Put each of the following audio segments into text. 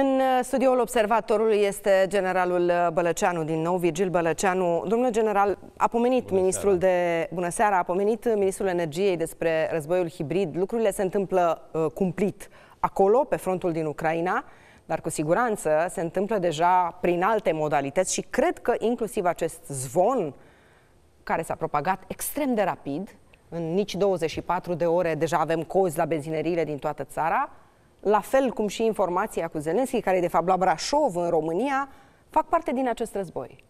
În uh, studioul observatorului este generalul uh, Bălăceanu din nou, Virgil Bălăceanu. Domnule general, a pomenit Bună ministrul seara. de... Bună seara! A pomenit ministrul energiei despre războiul hibrid. Lucrurile se întâmplă uh, cumplit acolo, pe frontul din Ucraina, dar cu siguranță se întâmplă deja prin alte modalități și cred că inclusiv acest zvon care s-a propagat extrem de rapid, în nici 24 de ore deja avem cozi la benzineriile din toată țara, la fel cum și informația cu Zelenski, care e de fapt la Brașov, în România, fac parte din acest război.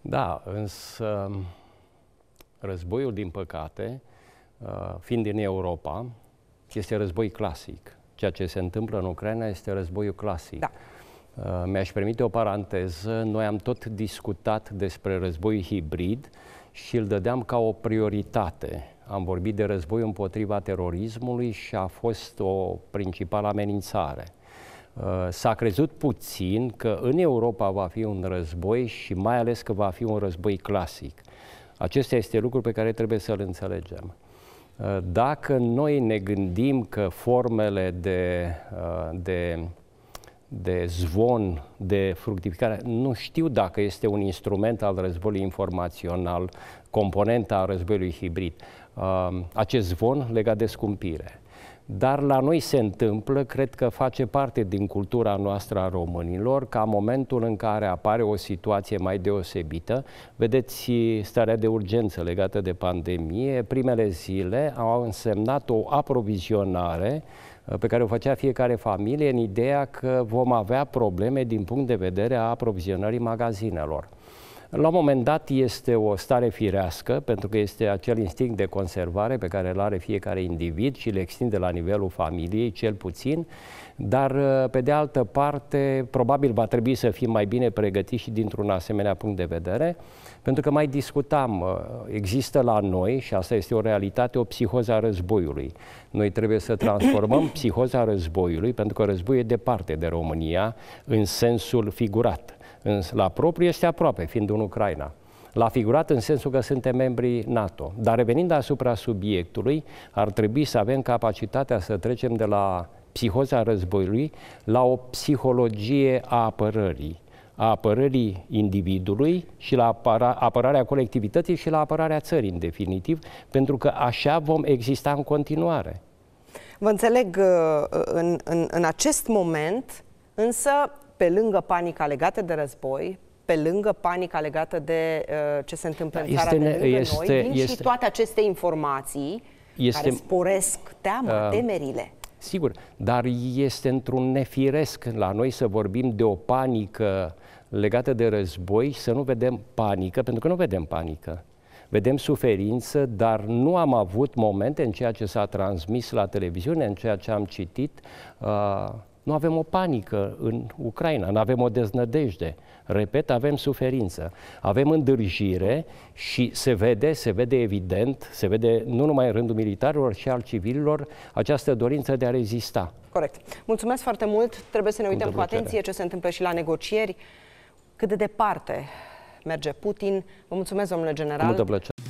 Da, însă războiul, din păcate, uh, fiind din Europa, este război clasic. Ceea ce se întâmplă în Ucraina este războiul clasic. Da. Uh, mi-aș permite o paranteză. Noi am tot discutat despre război hibrid și îl dădeam ca o prioritate. Am vorbit de război împotriva terorismului și a fost o principală amenințare. Uh, s-a crezut puțin că în Europa va fi un război și mai ales că va fi un război clasic. Acesta este lucru pe care trebuie să-l înțelegem. Uh, dacă noi ne gândim că formele de, uh, de de zvon, de fructificare. Nu știu dacă este un instrument al războiului informațional, componenta a războiului hibrid, acest zvon legat de scumpire dar la noi se întâmplă, cred că face parte din cultura noastră a românilor, ca momentul în care apare o situație mai deosebită, vedeți starea de urgență legată de pandemie, primele zile au însemnat o aprovizionare pe care o făcea fiecare familie în ideea că vom avea probleme din punct de vedere a aprovizionării magazinelor. La un moment dat este o stare firească, pentru că este acel instinct de conservare pe care îl are fiecare individ și le extinde la nivelul familiei, cel puțin, dar, uh, pe de altă parte, probabil va trebui să fim mai bine pregătiți și dintr-un asemenea punct de vedere, pentru că mai discutam, uh, există la noi, și asta este o realitate, o psihoza războiului. Noi trebuie să transformăm psihoza războiului, pentru că războiul e departe de România, în sensul figurat la propriu este aproape, fiind în Ucraina. L-a figurat în sensul că suntem membrii NATO. Dar revenind asupra subiectului, ar trebui să avem capacitatea să trecem de la psihoza războiului la o psihologie a apărării a apărării individului și la apărarea colectivității și la apărarea țării, în definitiv, pentru că așa vom exista în continuare. Vă înțeleg uh, în, în, în acest moment, însă pe lângă panica legată de război, pe lângă panica legată de uh, ce se întâmplă da, în țara de lângă este, noi, vin este, și toate aceste informații este, care sporesc teama, uh, temerile. Sigur, dar este într-un nefiresc la noi să vorbim de o panică legată de război, să nu vedem panică, pentru că nu vedem panică. Vedem suferință, dar nu am avut momente în ceea ce s-a transmis la televiziune, în ceea ce am citit, uh, nu avem o panică în Ucraina, nu avem o deznădejde. Repet, avem suferință, avem îndârjire și se vede, se vede evident, se vede nu numai în rândul militarilor, și al civililor, această dorință de a rezista. Corect. Mulțumesc foarte mult. Trebuie să ne uităm cu atenție ce se întâmplă și la negocieri. Cât de departe merge Putin. Vă mulțumesc, domnule general. Cu multă plăcere.